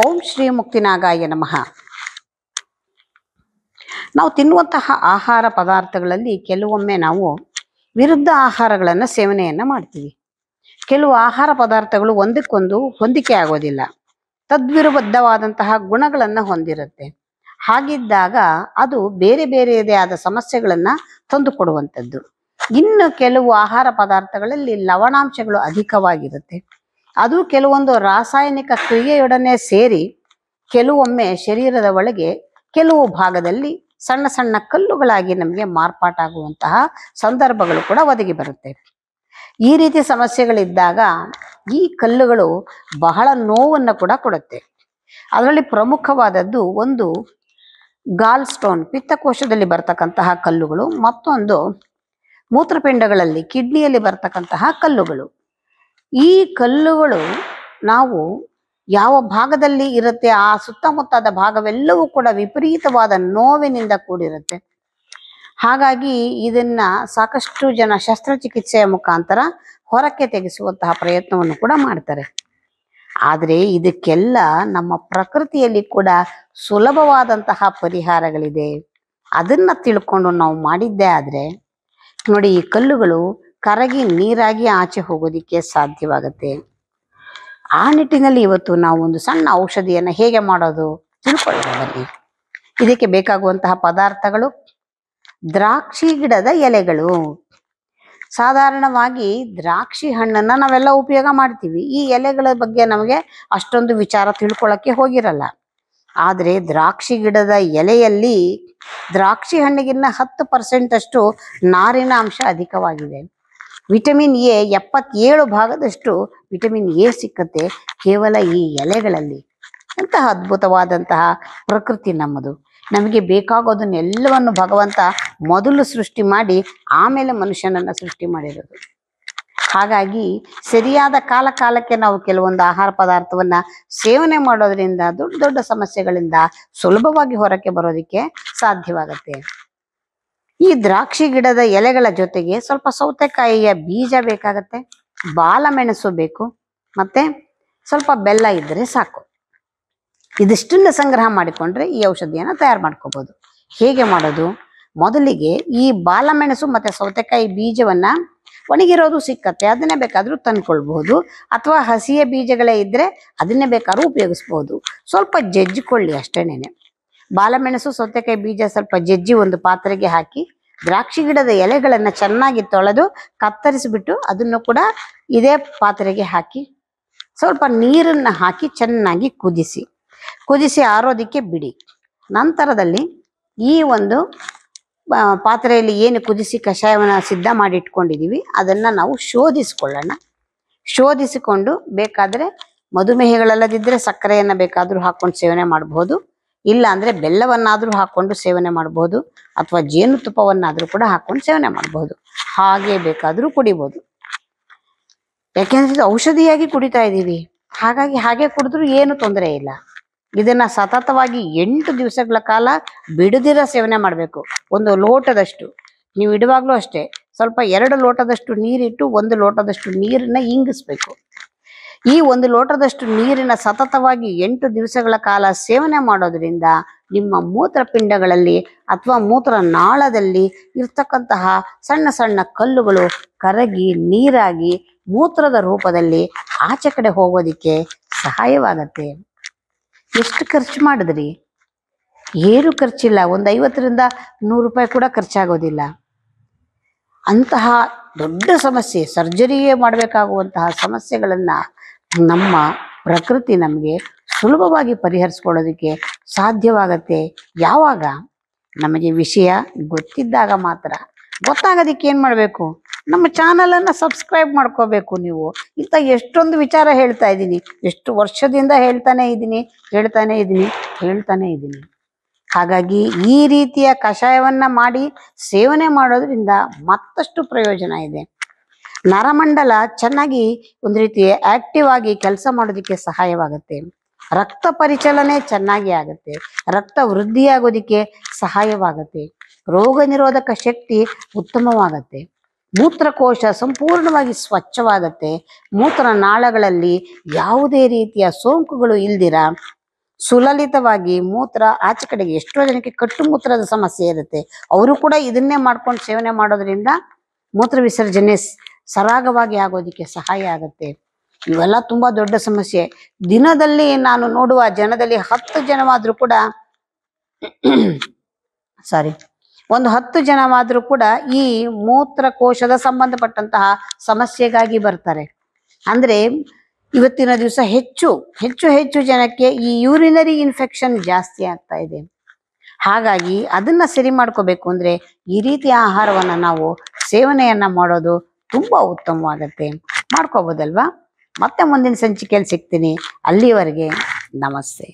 ಓಂ ಶ್ರೀ ಮುಕ್ತಿನಾಗಾಯ ನಮಃ ನಾವು ತಿನ್ನುವಂತಹ ಆಹಾರ ಪದಾರ್ಥಗಳಲ್ಲಿ ಕೆಲವೊಮ್ಮೆ ನಾವು ವಿರುದ್ಧ ಆಹಾರಗಳನ್ನು ಸೇವನೆಯನ್ನು ಮಾಡ್ತೀವಿ ಕೆಲವು ಆಹಾರ ಪದಾರ್ಥಗಳು ಒಂದಕ್ಕೊಂದು ಹೊಂದಿಕೆ ಆಗೋದಿಲ್ಲ ತದ್ವಿರುಬದ್ಧವಾದಂತಹ ಗುಣಗಳನ್ನು ಹೊಂದಿರುತ್ತೆ ಹಾಗಿದ್ದಾಗ ಅದು ಬೇರೆ ಬೇರೆಯದೇ ಆದ ಸಮಸ್ಯೆಗಳನ್ನು ತಂದುಕೊಡುವಂಥದ್ದು ಇನ್ನು ಕೆಲವು ಆಹಾರ ಪದಾರ್ಥಗಳಲ್ಲಿ ಲವಣಾಂಶಗಳು ಅಧಿಕವಾಗಿರುತ್ತೆ ಅದು ಕೆಲವೊಂದು ರಾಸಾಯನಿಕ ಕ್ರಿಯೆಯೊಡನೆ ಸೇರಿ ಕೆಲವೊಮ್ಮೆ ಶರೀರದ ಒಳಗೆ ಕೆಲವು ಭಾಗದಲ್ಲಿ ಸಣ್ಣ ಸಣ್ಣ ಕಲ್ಲುಗಳಾಗಿ ನಮಗೆ ಮಾರ್ಪಾಟಾಗುವಂತಹ ಸಂದರ್ಭಗಳು ಕೂಡ ಒದಗಿ ಬರುತ್ತೆ ಈ ರೀತಿ ಸಮಸ್ಯೆಗಳಿದ್ದಾಗ ಈ ಕಲ್ಲುಗಳು ಬಹಳ ನೋವನ್ನು ಕೂಡ ಕೊಡುತ್ತೆ ಅದರಲ್ಲಿ ಪ್ರಮುಖವಾದದ್ದು ಒಂದು ಗಾಲ್ ಸ್ಟೋನ್ ಪಿತ್ತಕೋಶದಲ್ಲಿ ಬರ್ತಕ್ಕಂತಹ ಕಲ್ಲುಗಳು ಮತ್ತೊಂದು ಮೂತ್ರಪಿಂಡಗಳಲ್ಲಿ ಕಿಡ್ನಿಯಲ್ಲಿ ಬರ್ತಕ್ಕಂತಹ ಕಲ್ಲುಗಳು ಈ ಕಲ್ಲುಗಳು ನಾವು ಯಾವ ಭಾಗದಲ್ಲಿ ಇರುತ್ತೆ ಆ ಸುತ್ತಮುತ್ತದ ಭಾಗವೆಲ್ಲವೂ ಕೂಡ ವಿಪರೀತವಾದ ನೋವಿನಿಂದ ಕೂಡಿರುತ್ತೆ ಹಾಗಾಗಿ ಇದನ್ನ ಸಾಕಷ್ಟು ಜನ ಶಸ್ತ್ರಚಿಕಿತ್ಸೆಯ ಮುಖಾಂತರ ಹೊರಕ್ಕೆ ತೆಗೆಸುವಂತಹ ಪ್ರಯತ್ನವನ್ನು ಕೂಡ ಮಾಡ್ತಾರೆ ಆದರೆ ಇದಕ್ಕೆಲ್ಲ ನಮ್ಮ ಪ್ರಕೃತಿಯಲ್ಲಿ ಕೂಡ ಸುಲಭವಾದಂತಹ ಪರಿಹಾರಗಳಿದೆ ಅದನ್ನ ತಿಳ್ಕೊಂಡು ನಾವು ಮಾಡಿದ್ದೇ ಆದರೆ ನೋಡಿ ಈ ಕಲ್ಲುಗಳು ಕರಗಿ ನೀರಾಗಿ ಆಚೆ ಹೋಗೋದಿಕ್ಕೆ ಸಾಧ್ಯವಾಗುತ್ತೆ ಆ ನಿಟ್ಟಿನಲ್ಲಿ ಇವತ್ತು ನಾವು ಒಂದು ಸಣ್ಣ ಔಷಧಿಯನ್ನು ಹೇಗೆ ಮಾಡೋದು ತಿಳ್ಕೊಳ್ಳೋಣ ಇದಕ್ಕೆ ಬೇಕಾಗುವಂತಹ ಪದಾರ್ಥಗಳು ದ್ರಾಕ್ಷಿ ಗಿಡದ ಎಲೆಗಳು ಸಾಧಾರಣವಾಗಿ ದ್ರಾಕ್ಷಿ ಹಣ್ಣನ್ನು ನಾವೆಲ್ಲ ಉಪಯೋಗ ಮಾಡ್ತೀವಿ ಈ ಎಲೆಗಳ ಬಗ್ಗೆ ನಮಗೆ ಅಷ್ಟೊಂದು ವಿಚಾರ ತಿಳ್ಕೊಳ್ಳೋಕ್ಕೆ ಹೋಗಿರಲ್ಲ ಆದರೆ ದ್ರಾಕ್ಷಿ ಗಿಡದ ಎಲೆಯಲ್ಲಿ ದ್ರಾಕ್ಷಿ ಹಣ್ಣಿಗಿನ್ನ ಹತ್ತು ಪರ್ಸೆಂಟಷ್ಟು ಅಷ್ಟು ನಾರಿನ ಅಂಶ ಅಧಿಕವಾಗಿದೆ ವಿಟಮಿನ್ ಎ ಎಪ್ಪತ್ತೇಳು ಭಾಗದಷ್ಟು ವಿಟಮಿನ್ ಎ ಸಿಕ್ಕತ್ತೆ ಕೇವಲ ಈ ಎಲೆಗಳಲ್ಲಿ ಅಂತಹ ಅದ್ಭುತವಾದಂತಹ ಪ್ರಕೃತಿ ನಮ್ಮದು ನಮಗೆ ಬೇಕಾಗೋದನ್ನೆಲ್ಲವನ್ನು ಭಗವಂತ ಮೊದಲು ಸೃಷ್ಟಿ ಮಾಡಿ ಆಮೇಲೆ ಮನುಷ್ಯನನ್ನು ಸೃಷ್ಟಿ ಮಾಡಿರೋದು ಹಾಗಾಗಿ ಸರಿಯಾದ ಕಾಲ ಕಾಲಕ್ಕೆ ನಾವು ಕೆಲವೊಂದು ಆಹಾರ ಪದಾರ್ಥವನ್ನು ಸೇವನೆ ಮಾಡೋದರಿಂದ ದೊಡ್ಡ ದೊಡ್ಡ ಸಮಸ್ಯೆಗಳಿಂದ ಸುಲಭವಾಗಿ ಹೊರಕ್ಕೆ ಬರೋದಕ್ಕೆ ಸಾಧ್ಯವಾಗುತ್ತೆ ಈ ದ್ರಾಕ್ಷಿ ಗಿಡದ ಎಲೆಗಳ ಜೊತೆಗೆ ಸ್ವಲ್ಪ ಸೌತೆಕಾಯಿಯ ಬೀಜ ಬೇಕಾಗತ್ತೆ ಮೆಣಸು ಬೇಕು ಮತ್ತೆ ಸ್ವಲ್ಪ ಬೆಲ್ಲ ಇದ್ದರೆ ಸಾಕು ಇದಿಷ್ಟನ್ನ ಸಂಗ್ರಹ ಮಾಡಿಕೊಂಡ್ರೆ ಈ ಔಷಧಿಯನ್ನು ತಯಾರು ಮಾಡ್ಕೋಬಹುದು ಹೇಗೆ ಮಾಡೋದು ಮೊದಲಿಗೆ ಈ ಬಾಲಮೆಣಸು ಮತ್ತೆ ಸೌತೆಕಾಯಿ ಬೀಜವನ್ನ ಒಣಗಿರೋದು ಸಿಕ್ಕತ್ತೆ ಅದನ್ನೇ ಬೇಕಾದರೂ ತಂದ್ಕೊಳ್ಬಹುದು ಅಥವಾ ಹಸಿಯ ಬೀಜಗಳೇ ಇದ್ದರೆ ಅದನ್ನೇ ಬೇಕಾದ್ರೂ ಉಪಯೋಗಿಸ್ಬಹುದು ಸ್ವಲ್ಪ ಜಜ್ಜಿಕೊಳ್ಳಿ ಅಷ್ಟೇನೇನೆ ಬಾಲಮೆಣಸು ಸೌತೆಕಾಯಿ ಬೀಜ ಸ್ವಲ್ಪ ಜಜ್ಜಿ ಒಂದು ಪಾತ್ರೆಗೆ ಹಾಕಿ ದ್ರಾಕ್ಷಿ ಗಿಡದ ಎಲೆಗಳನ್ನು ಚೆನ್ನಾಗಿ ತೊಳೆದು ಕತ್ತರಿಸಿಬಿಟ್ಟು ಅದನ್ನು ಕೂಡ ಇದೇ ಪಾತ್ರೆಗೆ ಹಾಕಿ ಸ್ವಲ್ಪ ನೀರನ್ನು ಹಾಕಿ ಚೆನ್ನಾಗಿ ಕುದಿಸಿ ಕುದಿಸಿ ಆರೋದಿಕ್ಕೆ ಬಿಡಿ ನಂತರದಲ್ಲಿ ಈ ಒಂದು ಪಾತ್ರೆಯಲ್ಲಿ ಏನು ಕುದಿಸಿ ಕಷಾಯವನ್ನು ಸಿದ್ಧ ಮಾಡಿ ಇಟ್ಕೊಂಡಿದ್ದೀವಿ ಅದನ್ನು ನಾವು ಶೋಧಿಸಿಕೊಳ್ಳೋಣ ಶೋಧಿಸಿಕೊಂಡು ಬೇಕಾದರೆ ಮಧುಮೇಹಗಳಲ್ಲದಿದ್ದರೆ ಸಕ್ಕರೆಯನ್ನು ಬೇಕಾದರೂ ಹಾಕ್ಕೊಂಡು ಸೇವನೆ ಮಾಡಬಹುದು ಇಲ್ಲ ಅಂದ್ರೆ ಬೆಲ್ಲವನ್ನಾದ್ರೂ ಹಾಕೊಂಡು ಸೇವನೆ ಮಾಡಬಹುದು ಅಥವಾ ಜೇನುತುಪ್ಪವನ್ನಾದ್ರೂ ಕೂಡ ಹಾಕೊಂಡು ಸೇವನೆ ಮಾಡಬಹುದು ಹಾಗೆ ಬೇಕಾದ್ರೂ ಕುಡಿಬಹುದು ಯಾಕೆಂದ್ರೆ ಔಷಧಿಯಾಗಿ ಕುಡಿತಾ ಇದ್ದೀವಿ ಹಾಗಾಗಿ ಹಾಗೆ ಕುಡಿದ್ರು ಏನು ತೊಂದರೆ ಇಲ್ಲ ಇದನ್ನ ಸತತವಾಗಿ ಎಂಟು ದಿವಸಗಳ ಕಾಲ ಬಿಡದಿರ ಸೇವನೆ ಮಾಡಬೇಕು ಒಂದು ಲೋಟದಷ್ಟು ನೀವು ಇಡುವಾಗ್ಲೂ ಅಷ್ಟೇ ಸ್ವಲ್ಪ ಎರಡು ಲೋಟದಷ್ಟು ನೀರಿಟ್ಟು ಒಂದು ಲೋಟದಷ್ಟು ನೀರನ್ನ ಇಂಗಿಸ್ಬೇಕು ಈ ಒಂದು ಲೋಟದಷ್ಟು ನೀರಿನ ಸತತವಾಗಿ ಎಂಟು ದಿವಸಗಳ ಕಾಲ ಸೇವನೆ ಮಾಡೋದ್ರಿಂದ ನಿಮ್ಮ ಮೂತ್ರಪಿಂಡಗಳಲ್ಲಿ ಅಥವಾ ಮೂತ್ರ ನಾಳದಲ್ಲಿ ಇರ್ತಕ್ಕಂತಹ ಸಣ್ಣ ಸಣ್ಣ ಕಲ್ಲುಗಳು ಕರಗಿ ನೀರಾಗಿ ಮೂತ್ರದ ರೂಪದಲ್ಲಿ ಆಚೆ ಕಡೆ ಹೋಗೋದಿಕ್ಕೆ ಸಹಾಯವಾಗತ್ತೆ ಎಷ್ಟು ಖರ್ಚು ಮಾಡಿದ್ರಿ ಏನು ಖರ್ಚಿಲ್ಲ ಒಂದು ಐವತ್ತರಿಂದ ನೂರು ರೂಪಾಯಿ ಕೂಡ ಖರ್ಚಾಗೋದಿಲ್ಲ ಅಂತಹ ದೊಡ್ಡ ಸಮಸ್ಯೆ ಸರ್ಜರಿಯೇ ಮಾಡಬೇಕಾಗುವಂತಹ ಸಮಸ್ಯೆಗಳನ್ನು ನಮ್ಮ ಪ್ರಕೃತಿ ನಮಗೆ ಸುಲಭವಾಗಿ ಪರಿಹರಿಸ್ಕೊಳ್ಳೋದಕ್ಕೆ ಸಾಧ್ಯವಾಗತ್ತೆ ಯಾವಾಗ ನಮಗೆ ವಿಷಯ ಗೊತ್ತಿದ್ದಾಗ ಮಾತ್ರ ಗೊತ್ತಾಗೋದಕ್ಕೆ ಏನು ಮಾಡಬೇಕು ನಮ್ಮ ಚಾನಲನ್ನು ಸಬ್ಸ್ಕ್ರೈಬ್ ಮಾಡ್ಕೋಬೇಕು ನೀವು ಇಂಥ ಎಷ್ಟೊಂದು ವಿಚಾರ ಹೇಳ್ತಾ ಇದ್ದೀನಿ ಎಷ್ಟು ವರ್ಷದಿಂದ ಹೇಳ್ತಾನೆ ಇದ್ದೀನಿ ಹೇಳ್ತಾನೆ ಇದ್ದೀನಿ ಹೇಳ್ತಾನೆ ಇದ್ದೀನಿ ಹಾಗಾಗಿ ಈ ರೀತಿಯ ಕಷಾಯವನ್ನ ಮಾಡಿ ಸೇವನೆ ಮಾಡೋದ್ರಿಂದ ಮತ್ತಷ್ಟು ಪ್ರಯೋಜನ ಇದೆ ನರಮಂಡಲ ಚೆನ್ನಾಗಿ ಒಂದು ರೀತಿ ಆಕ್ಟಿವ್ ಆಗಿ ಕೆಲಸ ಮಾಡೋದಕ್ಕೆ ಸಹಾಯವಾಗುತ್ತೆ ರಕ್ತ ಪರಿಚಲನೆ ಚೆನ್ನಾಗಿ ಆಗುತ್ತೆ ರಕ್ತ ವೃದ್ಧಿಯಾಗೋದಿಕ್ಕೆ ಸಹಾಯವಾಗುತ್ತೆ ರೋಗ ನಿರೋಧಕ ಶಕ್ತಿ ಉತ್ತಮವಾಗತ್ತೆ ಮೂತ್ರಕೋಶ ಸಂಪೂರ್ಣವಾಗಿ ಸ್ವಚ್ಛವಾಗತ್ತೆ ಮೂತ್ರ ನಾಳಗಳಲ್ಲಿ ಯಾವುದೇ ರೀತಿಯ ಸೋಂಕುಗಳು ಇಲ್ದಿರ ಸುಲಲಿತವಾಗಿ ಮೂತ್ರ ಆಚೆ ಕಡೆಗೆ ಎಷ್ಟೋ ಜನಕ್ಕೆ ಕಟ್ಟು ಮೂತ್ರದ ಸಮಸ್ಯೆ ಇರುತ್ತೆ ಅವರು ಕೂಡ ಇದನ್ನೇ ಮಾಡ್ಕೊಂಡು ಸೇವನೆ ಮಾಡೋದ್ರಿಂದ ಮೂತ್ರ ವಿಸರ್ಜನೆ ಸರಾಗವಾಗಿ ಆಗೋದಕ್ಕೆ ಸಹಾಯ ಆಗುತ್ತೆ ಇವೆಲ್ಲ ತುಂಬಾ ದೊಡ್ಡ ಸಮಸ್ಯೆ ದಿನದಲ್ಲಿ ನಾನು ನೋಡುವ ಜನದಲ್ಲಿ ಹತ್ತು ಜನವಾದ್ರೂ ಕೂಡ ಸಾರಿ ಒಂದು ಹತ್ತು ಜನವಾದ್ರೂ ಕೂಡ ಈ ಮೂತ್ರಕೋಶದ ಸಂಬಂಧಪಟ್ಟಂತಹ ಸಮಸ್ಯೆಗಾಗಿ ಬರ್ತಾರೆ ಅಂದ್ರೆ ಇವತ್ತಿನ ದಿವಸ ಹೆಚ್ಚು ಹೆಚ್ಚು ಹೆಚ್ಚು ಜನಕ್ಕೆ ಈ ಯೂರಿನರಿ ಇನ್ಫೆಕ್ಷನ್ ಜಾಸ್ತಿ ಆಗ್ತಾ ಇದೆ ಹಾಗಾಗಿ ಅದನ್ನ ಸರಿ ಮಾಡ್ಕೋಬೇಕು ಅಂದ್ರೆ ಈ ರೀತಿಯ ಆಹಾರವನ್ನ ನಾವು ಸೇವನೆಯನ್ನ ಮಾಡೋದು ತುಂಬಾ ಉತ್ತಮವಾಗತ್ತೆ ಮಾಡ್ಕೋಬೋದಲ್ವಾ ಮತ್ತೆ ಮುಂದಿನ ಸಂಚಿಕೆಯಲ್ಲಿ ಸಿಗ್ತೀನಿ ಅಲ್ಲಿವರೆಗೆ ನಮಸ್ತೆ